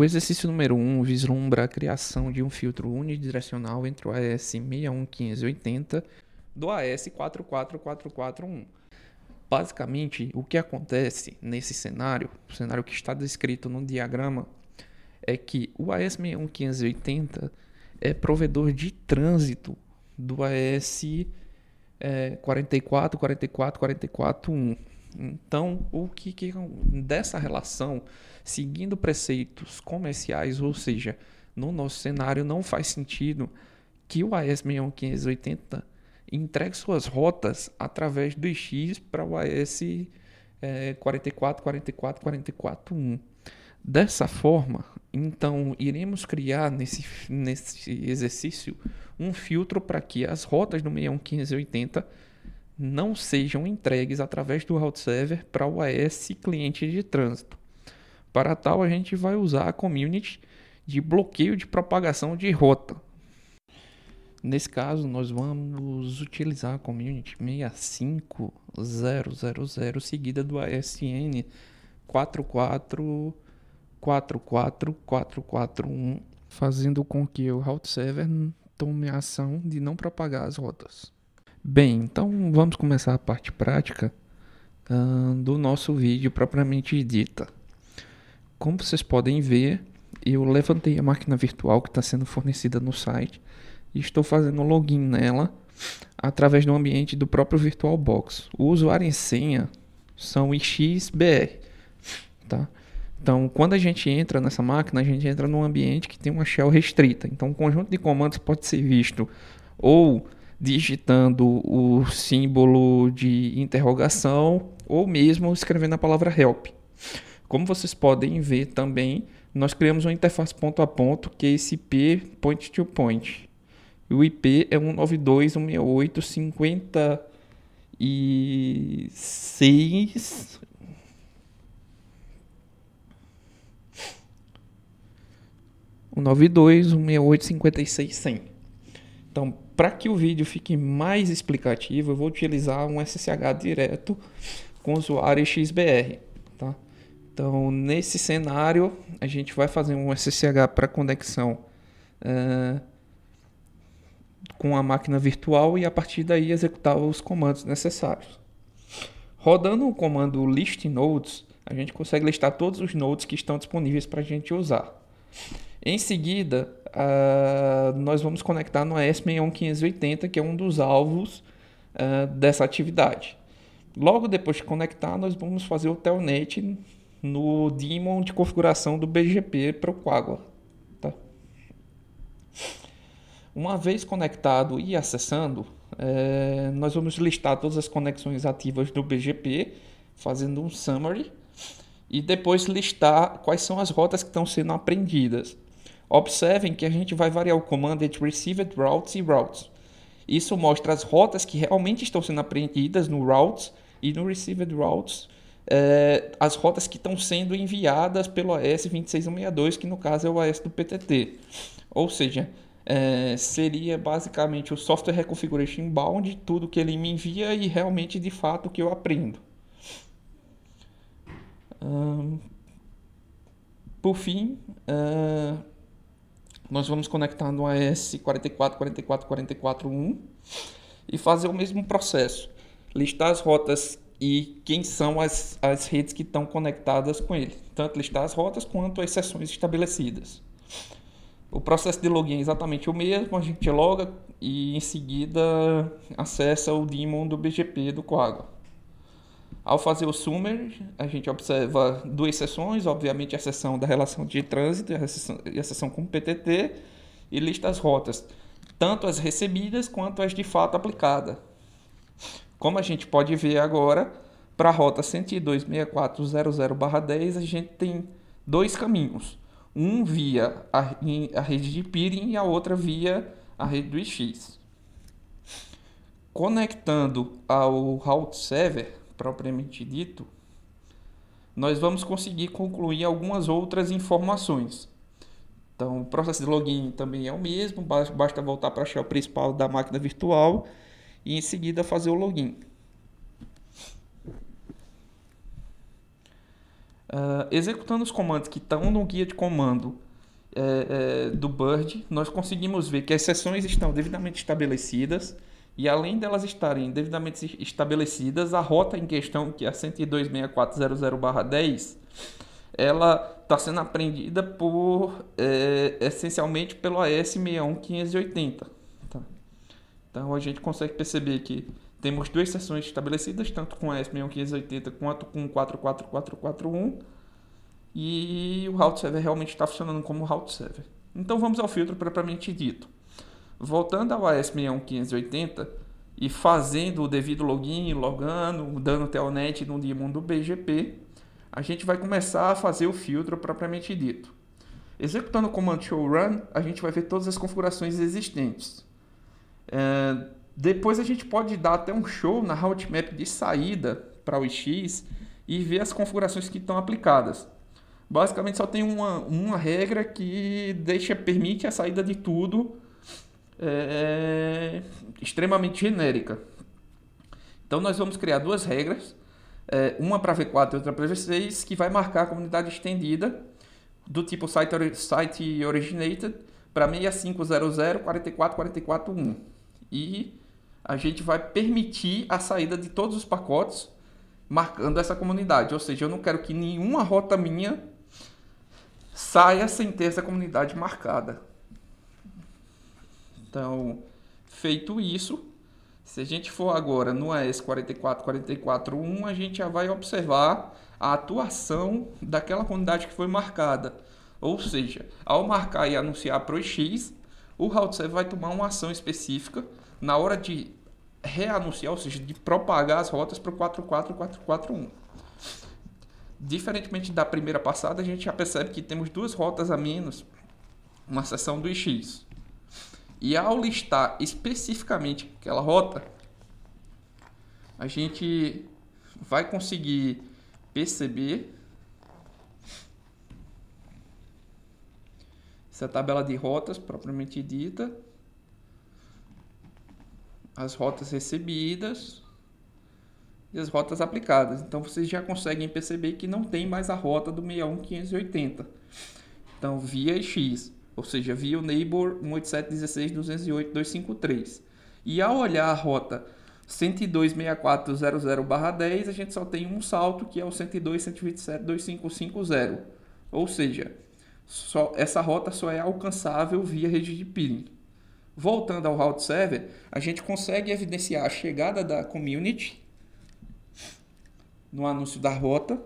O exercício número 1 um vislumbra a criação de um filtro unidirecional entre o AS 611580 do AS 44441. Basicamente, o que acontece nesse cenário, o cenário que está descrito no diagrama, é que o AS 61580 é provedor de trânsito do AS é, 444441. Então, o que, que dessa relação, seguindo preceitos comerciais, ou seja, no nosso cenário, não faz sentido que o AS 61580 entregue suas rotas através do X para o AS é, 44, 44, Dessa forma, então, iremos criar nesse, nesse exercício um filtro para que as rotas do 61580 não sejam entregues através do route server para o AS cliente de trânsito. Para tal, a gente vai usar a community de bloqueio de propagação de rota. Nesse caso, nós vamos utilizar a community 65000 seguida do ASN 4444441, fazendo com que o route server tome a ação de não propagar as rotas. Bem, então vamos começar a parte prática uh, do nosso vídeo propriamente dita. Como vocês podem ver, eu levantei a máquina virtual que está sendo fornecida no site e estou fazendo login nela através do ambiente do próprio VirtualBox. O usuário e senha são IXBR, tá? Então, quando a gente entra nessa máquina, a gente entra num ambiente que tem uma shell restrita. Então, o conjunto de comandos pode ser visto ou digitando o símbolo de interrogação ou mesmo escrevendo a palavra help. Como vocês podem ver também, nós criamos uma interface ponto a ponto que é esse IP point to point. O IP é 192.168.56 192.168.56.100. Então, para que o vídeo fique mais explicativo, eu vou utilizar um SSH direto com o usuário XBR. Tá? Então, nesse cenário, a gente vai fazer um SSH para conexão uh, com a máquina virtual e a partir daí executar os comandos necessários. Rodando o comando list nodes, a gente consegue listar todos os nodes que estão disponíveis para a gente usar. Em seguida, uh, nós vamos conectar no ESM 580 que é um dos alvos uh, dessa atividade. Logo depois de conectar, nós vamos fazer o telnet no daemon de configuração do BGP para o Quagga. Tá? Uma vez conectado e acessando, é, nós vamos listar todas as conexões ativas do BGP, fazendo um summary, e depois listar quais são as rotas que estão sendo aprendidas. Observem que a gente vai variar o comando entre received routes e routes. Isso mostra as rotas que realmente estão sendo apreendidas no routes e no received routes, é, as rotas que estão sendo enviadas pelo AS 2662, que no caso é o AS do PTT. Ou seja, é, seria basicamente o software reconfiguration bound, tudo que ele me envia e realmente de fato que eu aprendo. por fim, uh, nós vamos conectar no AS 444441 e fazer o mesmo processo. Listar as rotas e quem são as, as redes que estão conectadas com ele. Tanto listar as rotas quanto as sessões estabelecidas. O processo de login é exatamente o mesmo, a gente loga e em seguida acessa o daemon do BGP do Coagua. Ao fazer o summary, a gente observa duas seções, obviamente a seção da relação de trânsito e a seção, com PTT, e lista as rotas, tanto as recebidas quanto as de fato aplicadas. Como a gente pode ver agora, para a rota 102.6400-10, a gente tem dois caminhos. Um via a, a rede de peering e a outra via a rede do X, Conectando ao route server, propriamente dito, nós vamos conseguir concluir algumas outras informações. Então, o processo de login também é o mesmo, basta voltar para a shell principal da máquina virtual e em seguida fazer o login. Uh, executando os comandos que estão no guia de comando é, é, do Bird, nós conseguimos ver que as sessões estão devidamente estabelecidas, e além delas estarem devidamente estabelecidas, a rota em questão, que é a 102.6400-10, ela está sendo apreendida por, é, essencialmente pelo AS 61580. Tá? Então a gente consegue perceber que temos duas sessões estabelecidas, tanto com AS 61580 quanto com o 44441, e o route server realmente está funcionando como route server. Então vamos ao filtro propriamente dito. Voltando ao AS61580 e fazendo o devido login, logando, dando telnet no daemon do BGP, a gente vai começar a fazer o filtro propriamente dito. Executando o comando show run, a gente vai ver todas as configurações existentes. É, depois a gente pode dar até um show na route map de saída para o IX e ver as configurações que estão aplicadas. Basicamente só tem uma, uma regra que deixa permite a saída de tudo é, é, extremamente genérica. Então nós vamos criar duas regras, é, uma para V4 e outra para V6, que vai marcar a comunidade estendida do tipo site, site originated para 6500 E a gente vai permitir a saída de todos os pacotes marcando essa comunidade. Ou seja, eu não quero que nenhuma rota minha saia sem ter essa comunidade marcada. Então, feito isso, se a gente for agora no AS 44441, a gente já vai observar a atuação daquela quantidade que foi marcada. Ou seja, ao marcar e anunciar para o X, o router vai tomar uma ação específica na hora de reanunciar, ou seja, de propagar as rotas para o 44441. Diferentemente da primeira passada, a gente já percebe que temos duas rotas a menos, uma sessão do X. E ao listar especificamente aquela rota, a gente vai conseguir perceber essa tabela de rotas propriamente dita, as rotas recebidas e as rotas aplicadas. Então vocês já conseguem perceber que não tem mais a rota do 61580. Então via x ou seja, via o Neighbor 187.16.208.253. E ao olhar a rota 102.64.00/10, a gente só tem um salto que é o 102.127.2550. Ou seja, só, essa rota só é alcançável via rede de peering. Voltando ao route server, a gente consegue evidenciar a chegada da community no anúncio da rota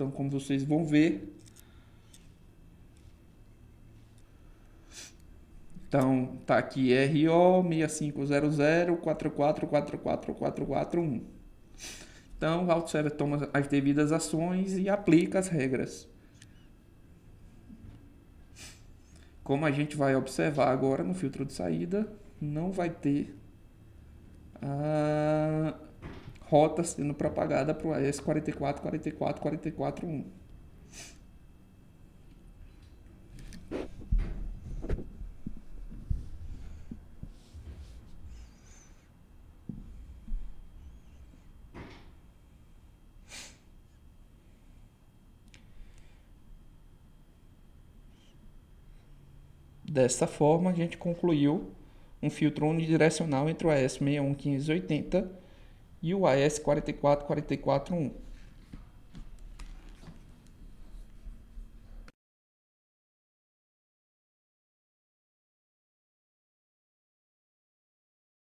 Então, como vocês vão ver, Então, tá aqui RO 6500444441. Então, o Altserver toma as devidas ações e aplica as regras. Como a gente vai observar agora no filtro de saída, não vai ter a rota sendo propagada para o AES quarenta e quatro um. Dessa forma, a gente concluiu um filtro unidirecional entre o AES 611580 e o AS 44441.